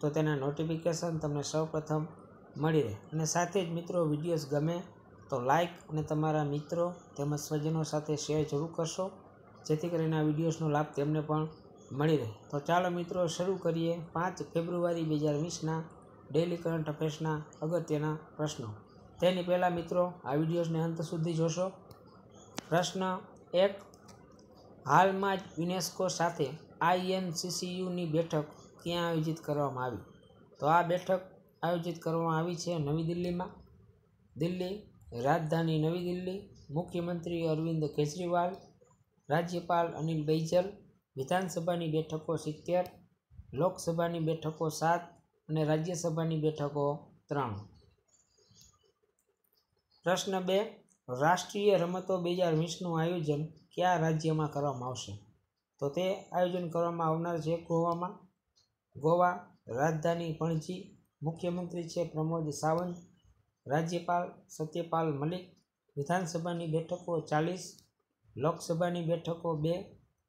તો તેના નોટિફિકેશન તમને સૌપ્રથમ મળી રહે અને સાથે જ મિત્રો વિડીયોઝ ગમે તો લાઇક અને તમારા મિત્રો તેમજ સ્વજનો સાથે શેર જરૂર કરશો જેથી કરીને આ વિડીયોઝનો લાભ તેમને પણ મળી રહે તો ચાલો મિત્રો શરૂ કરીએ પાંચ ફેબ્રુઆરી બે હજાર વીસના ડેલી કરંટ અફેર્સના અગત્યના પ્રશ્નો તેની પહેલાં મિત્રો આ વિડીયોઝને અંત સુધી જોશો પ્રશ્ન એક હાલમાં જ યુનેસ્કો સાથે આઈએનસીસીયુની બેઠક ત્યાં આયોજિત કરવામાં આવી તો આ બેઠક આયોજિત કરવામાં આવી છે નવી દિલ્હીમાં દિલ્હી રાજધાની નવી દિલ્હી મુખ્યમંત્રી અરવિંદ કેજરીવાલ રાજ્યપાલ અનિલ બૈજલ વિધાનસભાની બેઠકો સિત્તેર લોકસભાની બેઠકો સાત અને રાજ્યસભાની બેઠકો ત્રણ પ્રશ્ન બે રાષ્ટ્રીય રમતો બે હજાર વીસનું આયોજન કયા રાજ્યમાં કરવામાં આવશે તો તે આયોજન કરવામાં આવનાર છે ગોવામાં ગોવા રાજધાની પણજી મુખ્યમંત્રી છે પ્રમોદ સાવંત રાજ્યપાલ સત્યપાલ મલિક વિધાનસભાની બેઠકો ચાલીસ લોકસભાની બેઠકો બે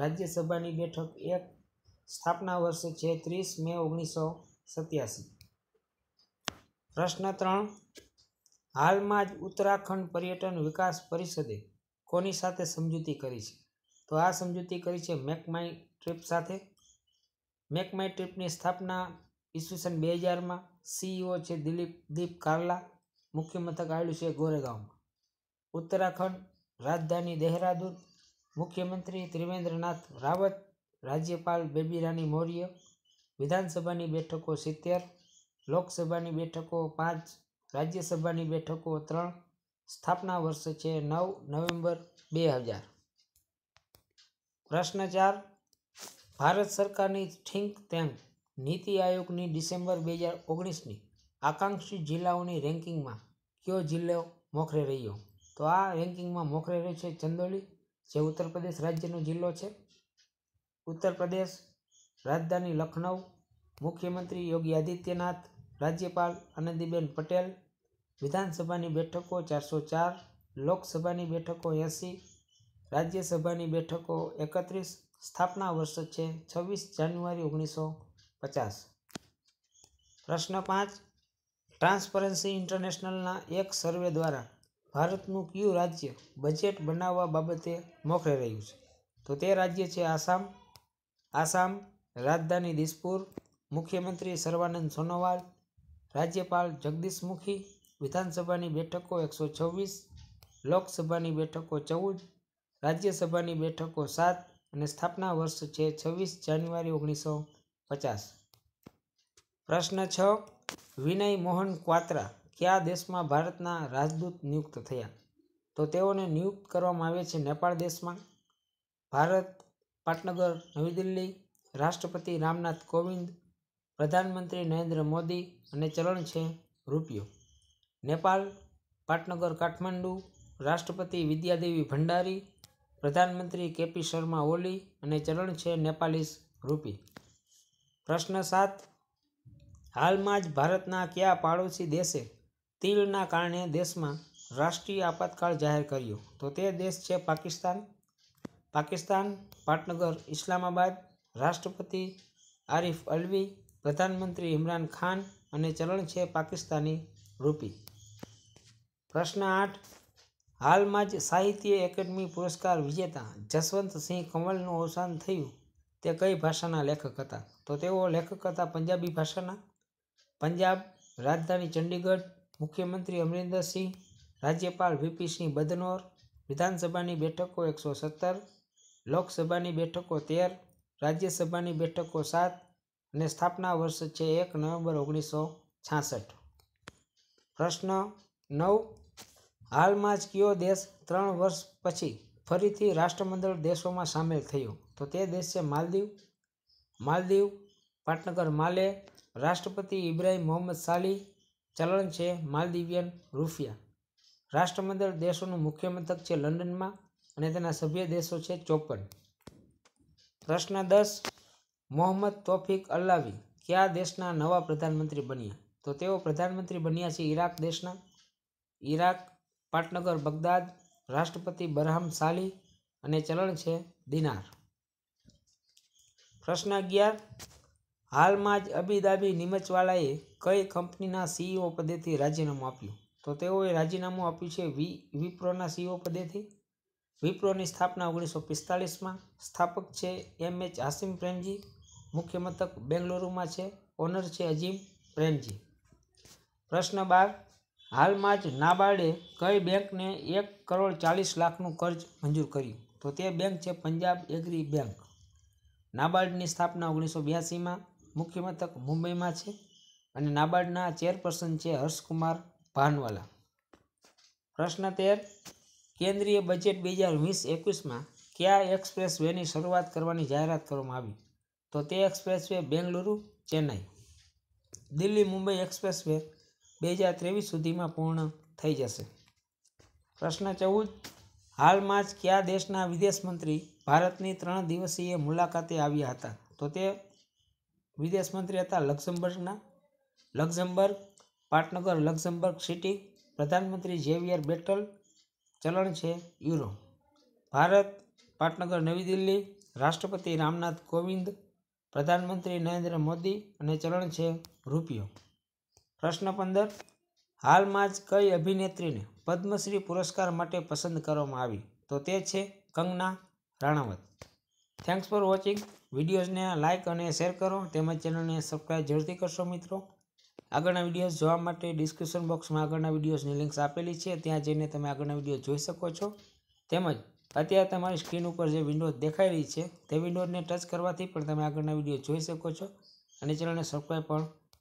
રાજ્યસભાની બેઠક એક સ્થાપના વર્ષ છે ત્રીસ મે ઓગણીસો સત્યાસી પ્રશ્ન ત્રણ હાલમાં જ ઉત્તરાખંડ પર્યટન વિકાસ પરિષદે કોની સાથે સમજૂતી કરી છે તો આ સમજૂતી કરી છે મેક માય ટ્રીપ સાથે મેક માય ટ્રીપની સ્થાપના ઈસવીસન બે હજારમાં સીઈઓ છે દિલીપ દીપ કાર્લા મુખ્ય મથક આવેલું છે ગોરેગાંવમાં ઉત્તરાખંડ રાજધાની દેહરાદૂન મુખ્યમંત્રી ત્રિવેન્દ્રનાથ રાવત રાજ્યપાલ બેબી રાની મૌર્ય વિધાનસભાની બેઠકો સિત્તેર લોકસભાની બેઠકો પાંચ રાજ્યસભાની બેઠકો ત્રણ સ્થાપના વર્ષ છે નવ નવેમ્બર બે હજાર પ્રશ્ન ચાર ભારત સરકારની થિંક ટેન્ક નીતિ આયોગની ડિસેમ્બર બે હજાર ઓગણીસની આકાંક્ષી જિલ્લાઓની રેન્કિંગમાં કયો જિલ્લો મોખરે રહ્યો તો આ રેન્કિંગમાં મોખરે રહ્યો છે ચંદોલી જે ઉત્તર પ્રદેશ રાજ્યનો જિલ્લો છે ઉત્તર પ્રદેશ રાજધાની લખનઉ મુખ્યમંત્રી યોગી આદિત્યનાથ રાજ્યપાલ આનંદીબેન પટેલ વિધાનસભાની બેઠકો ચારસો ચાર લોકસભાની બેઠકો એંસી રાજ્યસભાની બેઠકો એકત્રીસ સ્થાપના વર્ષ છે છવ્વીસ જાન્યુઆરી ઓગણીસો પચાસ પ્રશ્ન પાંચ ટ્રાન્સપરન્સી ઇન્ટરનેશનલના એક સર્વે દ્વારા ભારતનું કયું રાજ્ય બજેટ બનાવવા બાબતે મોખરે રહ્યું છે તો તે રાજ્ય છે આસામ આસામ રાજધાની દિસપુર મુખ્યમંત્રી સર્વાનંદ સોનોવાલ રાજ્યપાલ જગદીશ મુખી વિધાનસભાની બેઠકો એકસો છવ્વીસ લોકસભાની બેઠકો ચૌદ રાજ્યસભાની બેઠકો સાત અને સ્થાપના વર્ષ છે છવ્વીસ જાન્યુઆરી ઓગણીસો પચાસ પ્રશ્ન છ વિનય મોહન ક્વાત્રા કયા દેશમાં ભારતના રાજદૂત નિયુક્ત થયા તો તેઓને નિયુક્ત કરવામાં આવે છે નેપાળ દેશમાં ભારત પાટનગર નવી દિલ્હી રાષ્ટ્રપતિ રામનાથ કોવિંદ પ્રધાનમંત્રી નરેન્દ્ર મોદી અને ચલણ છે રૂપિયો નેપાળ પાટનગર કાઠમંડુ રાષ્ટ્રપતિ વિદ્યાદેવી ભંડારી પ્રધાનમંત્રી કેપી શર્મા ઓલી અને ચરણ છે નેપાલીસ રૂપી પ્રશ્ન સાત હાલમાં જ ભારતના કયા પાડોશી દેશે તિલના કારણે દેશમાં રાષ્ટ્રીય આપાતકાળ જાહેર કર્યો તો તે દેશ છે પાકિસ્તાન પાકિસ્તાન પાટનગર ઇસ્લામાબાદ રાષ્ટ્રપતિ આરિફ અલવી પ્રધાનમંત્રી ઇમરાન ખાન અને ચલણ છે પાકિસ્તાની રૂપી પ્રશ્ન આઠ હાલમાં જ સાહિત્ય એકેડમી પુરસ્કાર વિજેતા જસવંતસિંહ કંવલનું અવસાન થયું તે કઈ ભાષાના લેખક હતા તો તેઓ લેખક હતા પંજાબી ભાષાના પંજાબ રાજધાની ચંડીગઢ મુખ્યમંત્રી અમરિન્દરસિંહ રાજ્યપાલ વીપીસિંહ બદનોર વિધાનસભાની બેઠકો એકસો સત્તર લોકસભાની બેઠકો તેર રાજ્યસભાની બેઠકો સાત અને સ્થાપના વર્ષ છે એક નવેમ્બર ઓગણીસો છાસઠ પ્રશ્ન નવ હાલમાં જ કયો દેશ ત્રણ વર્ષ પછી ફરીથી રાષ્ટ્રમંડળ દેશોમાં સામેલ થયો તો તે દેશ છે માલદીવ માલદીવ પાટનગર માલે રાષ્ટ્રપતિ ઇબ્રાહિમ મોહમ્મદ સાલી ચલણ છે માલદીવિયન રૂફિયા રાષ્ટ્રમંડળ દેશોનું મુખ્ય મથક છે લંડનમાં અને તેના સભ્ય દેશો છે ચોપન પ્રશ્ન દસ મોહમ્મદ તોફિક અલ્લાવી કયા દેશના નવા પ્રધાનમંત્રી બન્યા તો તેઓ પ્રધાનમંત્રી બન્યા છે ઈરાક દેશના ઈરાક પાટનગર બગદાદ રાષ્ટ્રપતિ બરહામ સાલી અને ચલણ છે દિનાર પ્રશ્ન અગિયાર હાલમાં જ અબીદાબી નિમચવાલાએ કઈ કંપનીના સીઈઓ પદેથી રાજીનામું આપ્યું તો તેઓએ રાજીનામું આપ્યું છે વી વિપ્રોના સીઈઓ પદેથી વિપ્રોની સ્થાપના ઓગણીસો પિસ્તાળીસમાં સ્થાપક છે એમ એચ હાસિમ પ્રેમજી મુખ્ય મથક બેંગલુરુમાં છે ઓનર છે અજીમ પ્રેમજી પ્રશ્ન બાર હાલમાં જ નાબાર્ડે કઈ બેંકને એક કરોડ ચાલીસ લાખનું કર્જ મંજૂર કર્યું તો તે બેંક છે પંજાબ એગ્રી બેંક નાબાર્ડની સ્થાપના ઓગણીસો બ્યાસીમાં મુખ્ય મથક મુંબઈમાં છે અને નાબાર્ડના ચેરપર્સન છે હર્ષકુમાર ભાનવાલા પ્રશ્ન તેર કેન્દ્રીય બજેટ બે હજાર વીસ એકવીસમાં કયા એક્સપ્રેસ વેની શરૂઆત કરવાની જાહેરાત કરવામાં આવી તો તે expressway Bengaluru Chennai Delhi Mumbai expressway બે હજાર ત્રેવીસ સુધીમાં પૂર્ણ થઈ જશે પ્રશ્ન ચૌદ હાલમાં જ કયા દેશના વિદેશ મંત્રી ભારતની ત્રણ દિવસીય મુલાકાતે આવ્યા હતા તો તે વિદેશ મંત્રી હતા લક્ઝમબર્ગના લક્ઝમબર્ગ પાટનગર લક્ઝમબર્ગ સિટી પ્રધાનમંત્રી ઝેવિયર બેટલ ચલણ છે યુરો ભારત પાટનગર નવી દિલ્હી રાષ્ટ્રપતિ રામનાથ કોવિંદ પ્રધાનમંત્રી નરેન્દ્ર મોદી અને ચલણ છે રૂપિયો પ્રશ્ન પંદર હાલમાં જ કઈ અભિનેત્રીને પદ્મશ્રી પુરસ્કાર માટે પસંદ કરવામાં આવી તો તે છે Kangana Ranaut thanks for watching વિડીયોઝને લાઇક અને શેર કરો તેમજ ચેનલને સબસ્ક્રાઈબ જરૂરથી કરશો મિત્રો આગળના વિડીયોઝ જોવા માટે ડિસ્ક્રિપ્શન બોક્સમાં આગળના વિડીયોઝની લિંક્સ આપેલી છે ત્યાં જઈને તમે આગળના વિડીયો જોઈ શકો છો તેમજ અત્યારે તમારી સ્ક્રીન ઉપર જે વિન્ડોઝ દેખાઈ રહી છે તે વિન્ડોઝને ટચ કરવાથી પણ તમે આગળના વિડીયો જોઈ શકો છો અને ચેનલને સબસ્ક્રાઈબ પણ